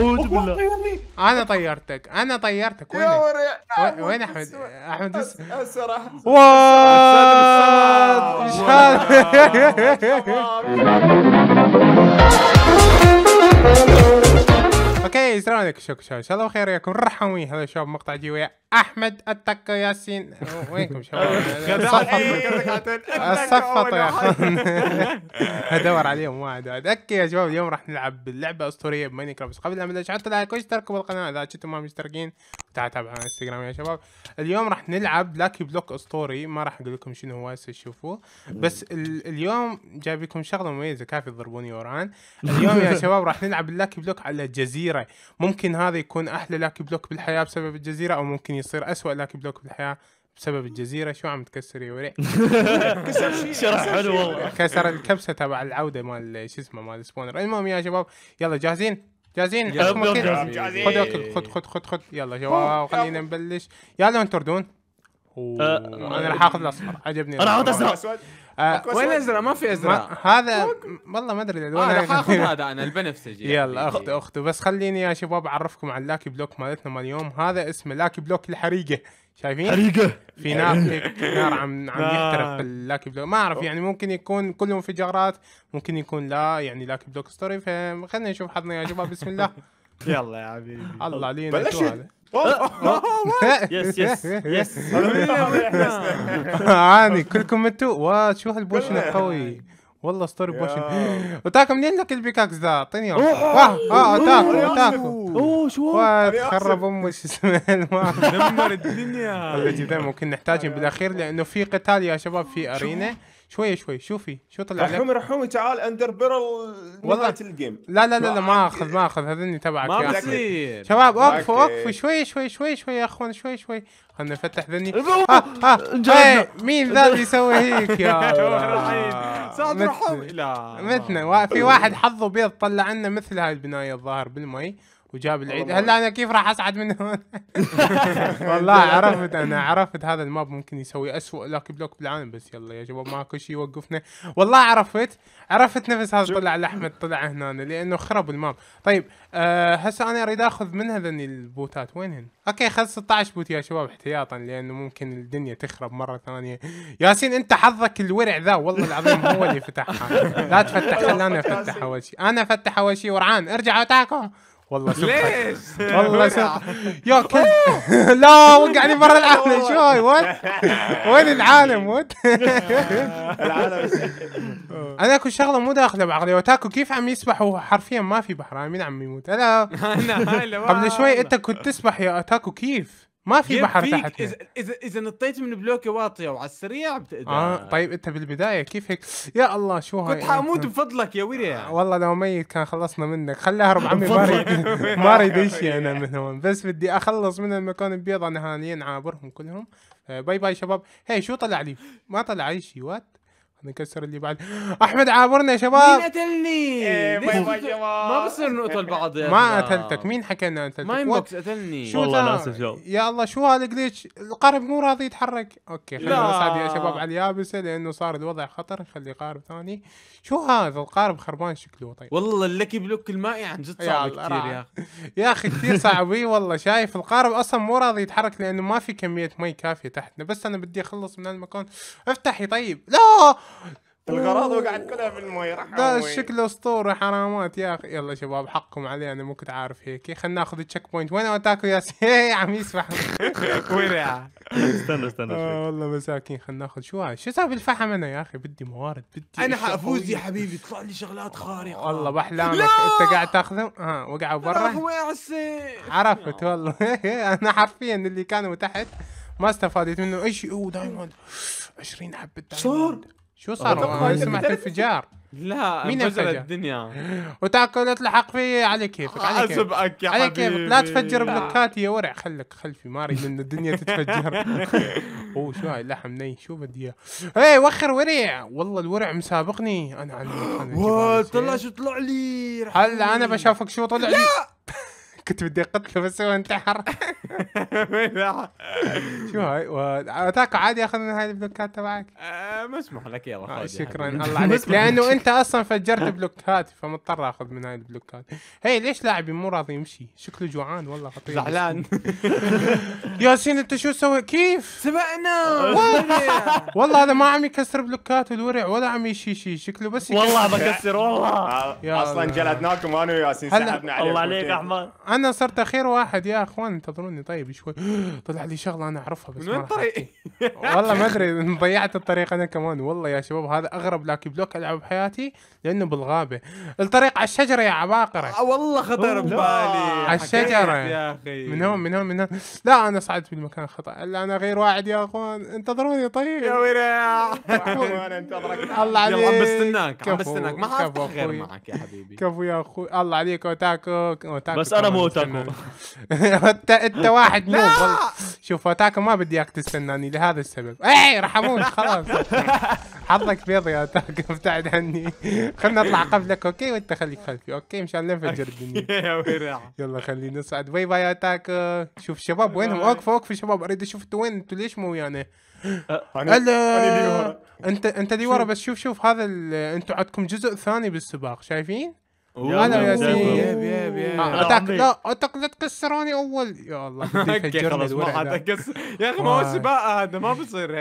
اعوذ بالله انا طيرتك انا طيرتك وين وين احمد احمد الصراحه اوكي ايش رايك شكرا ان شاء الله بخير وياكم هذا مقطع جي احمد اتك ياسين وينكم شباب؟ صفطوا يا اخوان ادور عليهم واحد واحد اوكي يا شباب اليوم راح نلعب باللعبه اسطوريه بماين كرافت قبل لا نبدا حطوا لايك واشتركوا بالقناه اذا كنتم ما مشتركين تعالوا تابعوا على الانستغرام يا شباب اليوم راح نلعب لاكي بلوك اسطوري ما راح اقول لكم شنو هو هسه تشوفوه بس اليوم جايب لكم شغله مميزه كافي تضربوني وران اليوم يا شباب راح نلعب اللاكي بلوك على جزيره ممكن هذا يكون احلى لاكي بلوك بالحياه بسبب الجزيره او ممكن يصير أسوأ لك بلوك بالحياة بسبب الجزيرة شو عم تكسر يا ورع؟ كسر شيء شرح حلو والله كسر الكبسة تبع العودة مال شو اسمه مال سبونر المهم يا شباب يلا جاهزين؟ جاهزين خذ اكل خذ خذ خذ خذ يلا شباب خلينا نبلش يلا انتم تردون أه، انا راح اخذ الاصفر عجبني انا اخذ الاصفر آه وين ازرق ما في ازرق هذا والله ما ادري آه اخذ هذا انا البنفسجي يلا اخته يعني اخته بس خليني يا شباب اعرفكم على اللاكي بلوك مالتنا مال اليوم هذا اسمه لاكي بلوك الحريقه شايفين؟ حريقه في نار في نار عم عم يحترق اللاكي بلوك ما اعرف يعني ممكن يكون كله انفجارات ممكن يكون لا يعني لاكي بلوك ستوري فخلينا نشوف حظنا يا شباب بسم الله يلا يا حبيبي الله علينا يس يس يس عاني كلكم انتوا شو هالبوشن القوي والله ستوري بوشن اوتاكو منين لك البيكاكس ذا اعطيني واه اه تاكو اوه شو خرب امه شو اسمه دمر الدنيا ممكن نحتاجهم بالاخير لانه في قتال يا شباب في ارينا شوي شوي شوفي شو طلع لك رحومي رحومي تعال اندر بيرل والله الجيم لا لا لا, لا ما اخذ ما اخذ هذني تبعك ما بصير شباب وقفوا وقفوا شوي شوي شوي شوي يا اخوان شوي شوي خلنا نفتح ذني آه آه إيه، مين ذا اللي يسوي هيك يا سعد رحومي لا متنا في واحد حظه بيض طلع لنا مثل هاي البنايه الظاهر بالمي وجاب العيد هلا انا كيف راح اصعد من هون والله عرفت انا عرفت هذا الماب ممكن يسوي اسوء لاكي بلوك بالعالم بس يلا يا شباب ماكو شيء يوقفنا والله عرفت عرفت نفس هذا طلع لاحمد طلع هنا لانه خرب الماب طيب آه هسه انا اريد اخذ من هذني البوتات وينهن اوكي خذ 16 بوت يا شباب احتياطا لانه ممكن الدنيا تخرب مره ثانيه ياسين انت حظك الورع ذا والله العظيم هو اللي فتحها لا تفتح خلاني افتح اول شيء انا افتح اول شيء ورعان ارجع اتاكو والله سبحان ليش؟ والله سبحان يا كل لا وقعني برا العالم شوي وين وين العالم وين العالم انا اكو شغله مو داخله بعقلي وتاكو كيف عم يسبح وحرفيا ما في بحر عم ينعم يموت انا قبل شوي انت كنت تسبح يا اتاكو كيف ما في بحر تحت اذا اذا اذا نطيت من بلوكه واطيه وعلى السريع بتقدر اه طيب انت بالبدايه كيف هيك يا الله شو هاي كنت حاموت بفضلك يا ويلي آه والله لو ميت كان خلصنا منك خلي اهرب عمي ما اريد ما اريد شيء انا من هون بس بدي اخلص من المكان البيضاء نهائيا عابرهم كلهم آه، باي باي شباب هي شو طلع لي ما طلع اي شيء وات نكسر اللي بعد احمد عابرنا يا شباب مين قتلني؟ ايه باي باي شباب ما بصير نقتل بعض يا ما قتلتك مين حكى لنا قتلتك؟ ماين بوكس قتلني شو والله انا اسف يا الله شو هذا الجليتش؟ القارب مو راضي يتحرك اوكي خلينا نصعد يا شباب على اليابسه لانه صار الوضع خطر نخلي قارب ثاني شو هذا القارب خربان شكله طيب والله اللكي بلوك المائي عن جد صعب كثير يا اخي يا اخي كثير صعب والله شايف القارب اصلا مو راضي يتحرك لانه ما في كميه مي كافيه تحتنا بس انا بدي اخلص من هالمكان افتحي طيب لا الغراض وقعت كلها في المي ده الشكل اسطوري حرامات يا اخي يلا شباب حقكم علي انا مو كنت عارف هيك خلينا ناخذ التشيك بوينت وين اتاكو يا يا عم يسبح ورع استنى استنى آه، والله مساكين خلينا ناخذ شو هاي شو سبب الفحم انا يا اخي بدي موارد بدي انا حافوز يا حبيبي يطلع لي شغلات خارقه والله باحلامك انت قاعد تاخذهم ها آه، وقعوا برا عرفت والله انا حرفيا اللي كانوا تحت ما استفادت منه اي شيء هو دايموند 20 حبه دايموند شو آه، صار؟ سمعت انفجار لا مين انفجر الدنيا وتاكل تلحق في على كيفك على كيفك على كيفك لا تفجر بلوكاتي يا ورع خلك خلفي ما اريد ان الدنيا تتفجر اوه شو هاي اللحم ني شو بدي اياه اي وخر ورع والله الورع مسابقني انا على طلع شو طلع لي هلا انا بشوفك شو طلع لي لا كنت بدي اقتله بس هو انتحر شو هاي وتاك عادي اخذ من هاي البلوكات تبعك آه، مسموح لك يلا آه شكرا الله عليك لانه انت اصلا فجرت بلوكات فمضطر اخذ من هاي البلوكات هي ليش لاعبي مو راضي يمشي شكله جوعان والله خطير زعلان ياسين انت شو سويت كيف سبقنا والله هذا ما عم يكسر بلوكات الورع ولا عم يشيشي شكله بس والله بكسر والله اصلا جلدناكم انا وياسين سحبنا عليكم الله عليك احمد انا صرت اخير واحد يا اخوان انتظروني طيب شوي طلع لي شغله انا اعرفها بس من وين الطريق؟ والله ما ادري ضيعت الطريق انا كمان والله يا شباب هذا اغرب لاكي بلوك العب بحياتي لانه بالغابه الطريق على الشجره يا عباقره آه، والله خطر ببالي على الشجره يا اخي من هون من هون من هون لا انا صعدت في المكان خطا الا انا غير واحد يا اخوان انتظروني طيب يا ويلي انا انتظرك الله عليك يلا بستناك بستناك ما حافتح غير معك يا حبيبي كفو يا اخوي الله عليك اوتاكو بس انا مو اوتاكو انت واحد مو شوف اوتاكو ما بدي اياك تستناني لهذا السبب اي رحموني خلاص حظك بيض يا اوتاكو ابتعد عني خلنا نطلع قبلك اوكي وانت خليك خلفي اوكي مشان ننفجر الدنيا يلا خلينا نصعد باي باي اوتاكو شوف الشباب وينهم اوقفوا اوقفوا شباب اريد اشوف انتوا وين انتوا ليش مو ويانا هلا أه، انت انت دي ورا بس شوف شوف هذا انتوا عندكم جزء ثاني بالسباق شايفين؟ وانا يا سيدي ياب اتاك لا تكسروني اول يا الله اوكي خلاص ما حد يا اخي ما هو سباق هذا ما بصير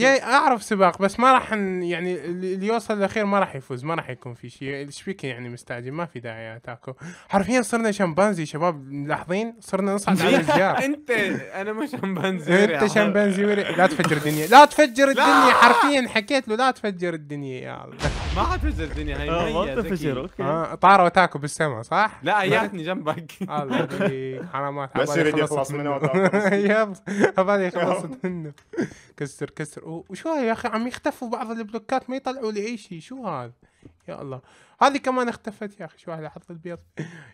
يا اعرف سباق بس ما راح يعني اللي يوصل الاخير ما راح يفوز ما راح يكون في شيء ايش فيك يعني مستعجل ما في داعي اتاكو حرفيا صرنا شمبانزي شباب ملاحظين صرنا نصعد على الجار انت انا مش شمبانزي انت شمبانزي لا تفجر الدنيا لا تفجر الدنيا حرفيا حكيت له لا تفجر الدنيا يا الله ما حتفجر الدنيا هاي آه، ما تنفجر اوكي آه، طار وتاكو بالسما صح؟ لا جاتني جنبك الله حرامات بس يريد يخلص منه يب هبالي يخلص منه كسر كسر وشو يا اخي عم يختفوا بعض البلوكات ما يطلعوا لي اي شيء شو هذا؟ يا الله هذه كمان اختفت يا اخي شو هلا حط البيض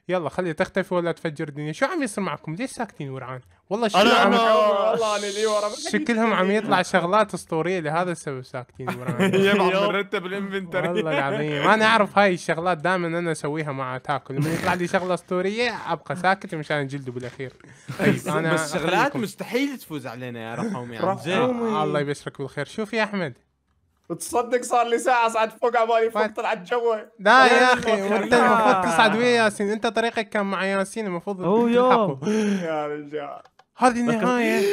يلا خليها تختفي ولا تفجر الدنيا شو عم يصير معكم ليش ساكتين ورعان والله شو انا عم والله انا ورا شكلهم عم يطلع شغلات اسطوريه لهذا السبب ساكتين ورعان يبعث نرتب الانفنتوري والله العظيم انا اعرف هاي الشغلات دائما انا اسويها مع تاكل لما يطلع لي شغله اسطوريه ابقى ساكت مشان اجلده بالاخير طيب انا بس شغلات مستحيل تفوز علينا يا رحوم يعني آه، الله يبشرك بالخير شوف يا احمد تصدق صار لي ساعة صعد فوق عبالي فوق طلعت جوا لا يا أيوة، اخي انت المفروض تصعد ويا ياسين انت طريقك كان مع ياسين المفروض هو يا رجال هذه النهاية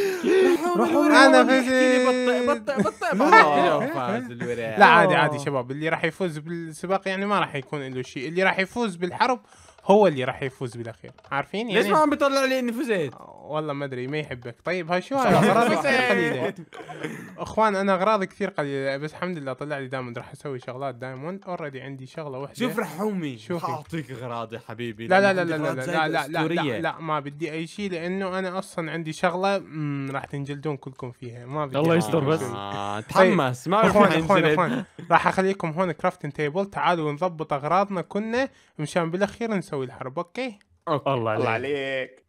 روحوا انا فزت بطئ بطئ لا عادي عادي شباب اللي راح يفوز بالسباق يعني ما راح يكون له شيء اللي راح يفوز بالحرب هو اللي راح يفوز بالاخير عارفين يعني ليش ما عم بيطلع لي اني فزت والله ما ادري ما يحبك طيب هاي شو اغراضي كثير قليله اخوان انا اغراضي كثير قليله بس الحمد لله طلع لي دايموند راح اسوي شغلات دايموند اوريدي عندي شغله واحده شوف رحومي شوف اعطيك اغراضي حبيبي لا لا لا لا لا لا لا, لا, لا, لا ما بدي اي شيء لانه انا اصلا عندي شغله راح تنجلدون كلكم فيها ما بدي الله يستر بس آه، طيب، تحمس ما اخوان اخوان اخوان راح اخليكم هون كرافتن تيبل تعالوا نظبط اغراضنا كنا مشان بالاخير نسوي الحرب اوكي الله عليك الله عليك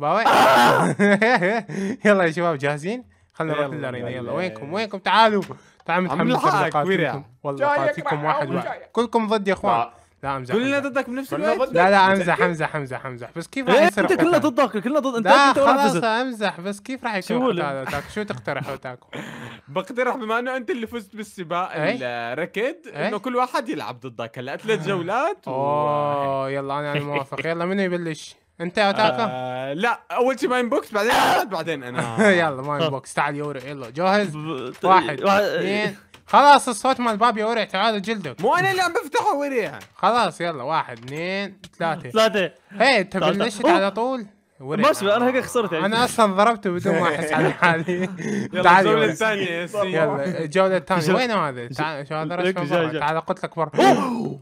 باوي يلا يا شباب جاهزين؟ خلينا نروح للارينا يلا وينكم وينكم تعالوا تعالوا متحمسين والله قاتلكم واحد واحد كلكم ضد يا اخوان لا امزح كلنا ضدك بنفس الوقت لا لا امزح امزح امزح امزح بس كيف راح يصير انت كلنا ضدك كلنا ضد انت لا خلاص امزح بس كيف راح يكون اوتاك شو تقترح اوتاكو؟ بقترح بما انه انت اللي فزت بالسباق إيه؟ الركض إيه؟ انه كل واحد يلعب ضدك هلا ثلاث جولات اوه يلا انا موافق يلا منو يبلش؟ انت اوتاكو؟ آه لا اول شيء ماين بوكس بعدين بعدين انا يلا ماين بوكس تعال يوري يلا جاهز واحد اثنين خلاص الصوت مال باب وري تعال جلدك مو انا اللي عم بفتحه وريها خلاص يلا واحد اثنين ثلاثة ثلاثة ايه انت بلشت على طول ما انا هيك خسرت يعني. انا اصلا ضربته بدون ما احس على حالي تعال الجوله الثانيه يلا الجوله الثانيه وين هذا؟ تعال شو هذا تعال قلت لك برا اوه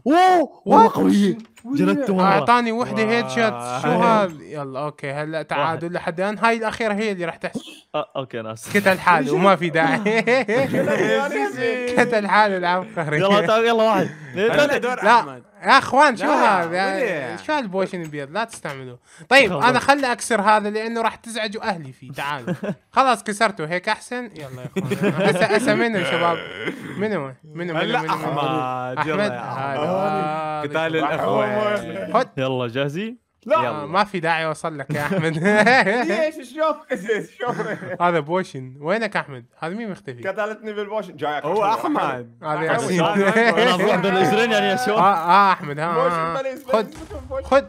والله قويه جلدته اعطاني وحده هيد شوت شو هذا؟ يلا اوكي هلا تعادل لحد الان هاي الاخيره هي اللي راح تحسب اوكي انا اسف قتل حاله وما في داعي قتل حاله العبقري يلا يلا واحد لا يا اخوان شو هذا يعني شو هالبوشن البيض لا تستعملوه طيب انا خلي اكسر هذا لانه راح تزعجوا اهلي فيه تعالوا خلاص كسرته هيك احسن يلا يا اخوان اسا منو شباب منو منو منو احمد احمد قتال الاخوه يلا جاهزين لا ما في داعي اوصل لك يا احمد ليش شوف شوف هذا بوشن وينك احمد؟ هذا مين مختفي؟ قتلتني بالبوشن جايك هو احمد هذا ياسين انا يعني يا آه،, اه احمد ها آه، آه. خذ خد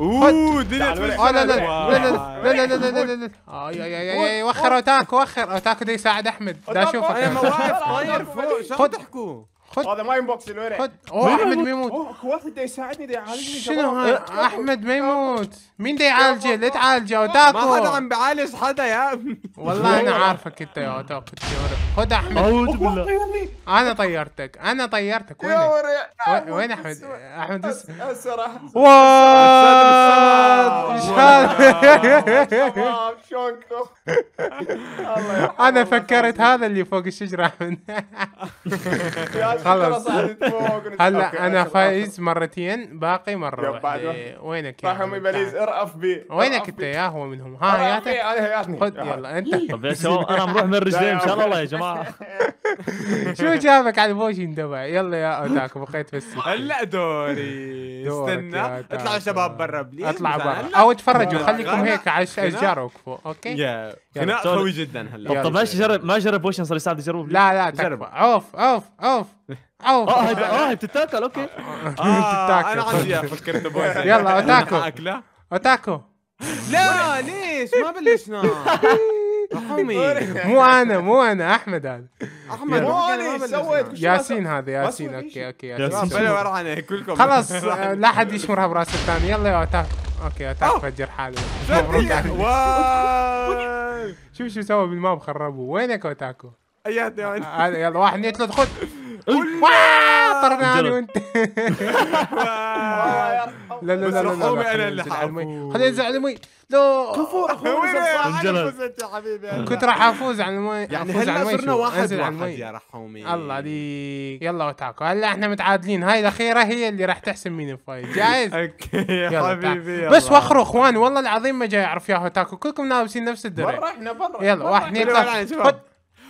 اوه دنيا لا لا لا لا لا لا لا لا لا وخر اوتاكو وخر اوتاكو ده يساعد احمد ده اشوفك انا واقف طاير فوق شو تحكوا خد هذا ما ينبوكس الورق خد اوه احمد ما يموت اوه اكو واحد يساعدني يعالجني شنو هاي احمد ما يموت مين دا يعالجه لا تعالجه اوتاكو ما حدا عم بعالج حدا يا والله انا عارفك انت يا اوتاكو خد احمد اعوذ بالله انا طيرتك انا طيرتك وين وين احمد احمد اسرع واد مش شلونكم انا فكرت هذا اللي فوق الشجره خلاص هلا انا فايز مرتين باقي مره إيه، وينك يا هم بليز ارأف بي وينك انت يا هو منهم ها يا انا خذ يلا انت طيب يا شباب انا مروح من رجلي ان شاء الله يا جماعه شو جابك على البوشن اندبع يلا يا اوتاك بقيت بس هلا دوري استنى اطلعوا شباب برا بليز اطلع برا او اتفرجوا خليكم هيك على الاشجار وقفوا اوكي؟ يا خناق قوي جدا هلا طب ما جرب ما جرب وش صار يساعد يجرب لا لا جرب عوف عوف عوف عوف اه اه بتتاكل اوكي اه, آه. آه، انا عندي فكرت بوشن يلا اتاكو اتاكو لا ليش ما بلشنا حمي مو انا مو انا احمد هذا احمد مو انا سويت ياسين هذا ياسين اوكي اوكي ياسين كلكم خلاص لا حد يشمرها براس الثاني يلا يا اوتاكو اوكي اتاك فجر حاله مبروك عليك شوف شو سوى بالماب خربوه وينك اوتاكو يلا واحد اثنين ثلاثة خذ خطرنا انا وانت لا لا لا لا انا اللي حافوز خليني انزل على المي لا كفو فزت يا حبيبي أه. كنت راح افوز على المي يعني هلا صرنا واحد واحد يا رحومي الله عليك يلا وتعاكو هلا احنا متعادلين هاي الاخيره هي اللي راح تحسم مين الفايز جاهز؟ اوكي يا حبيبي بس وخروا اخوان والله العظيم ما جاي اعرف يا هوتاكو كلكم لابسين نفس الدرع برا احنا برا يلا واحد اثنين ثلاثة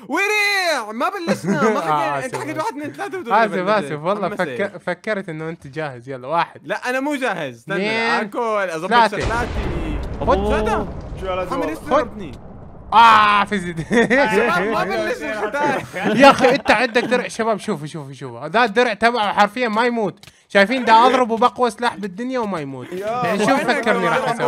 وريع ما بلشنا ما انت آه، حكيت واحد اثنين ثلاثه اسف اسف والله فكرت انه انت جاهز يلا واحد لا انا مو جاهز استنى اكل اظبط شغلاتي خذ محمد استغربني اه فزت ما بلش يا اخي انت عندك درع شباب شوفوا شوفوا شوفوا هذا الدرع تبعه حرفيا ما يموت شايفين ده اضربه باقوى سلاح بالدنيا وما يموت يعني شوف فكرني راح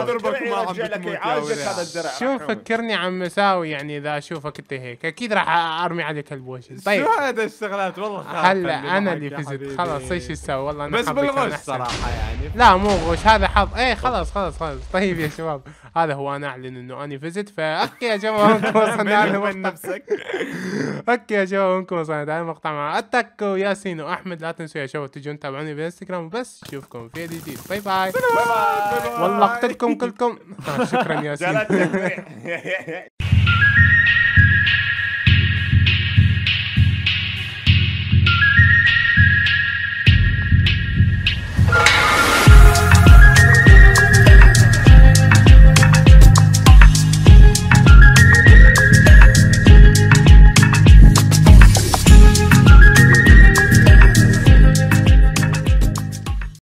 اسوي شوف فكرني عم اساوي يعني اذا اشوفك انت هيك اكيد راح ارمي عليك هالبوشن طيب شو هذا الشغلات والله هلا انا اللي فزت خلاص ايش اسوي والله انا بس بالغش صراحه يعني لا مو غش هذا حظ ايه خلاص خلاص خلاص طيب يا شباب هذا هو انا اعلن انه اني فزت فاوكي يا شباب وصلنا على نفسك اوكي يا شباب انكم وصلنا على المقطع مع اتك وياسين واحمد لا تنسوا يا شباب تجون تتابعوني بس انستغرام وبس نشوفكم في فيديو جديد باي باي باي باي والله قتلكم كلكم شكرا يا سيدي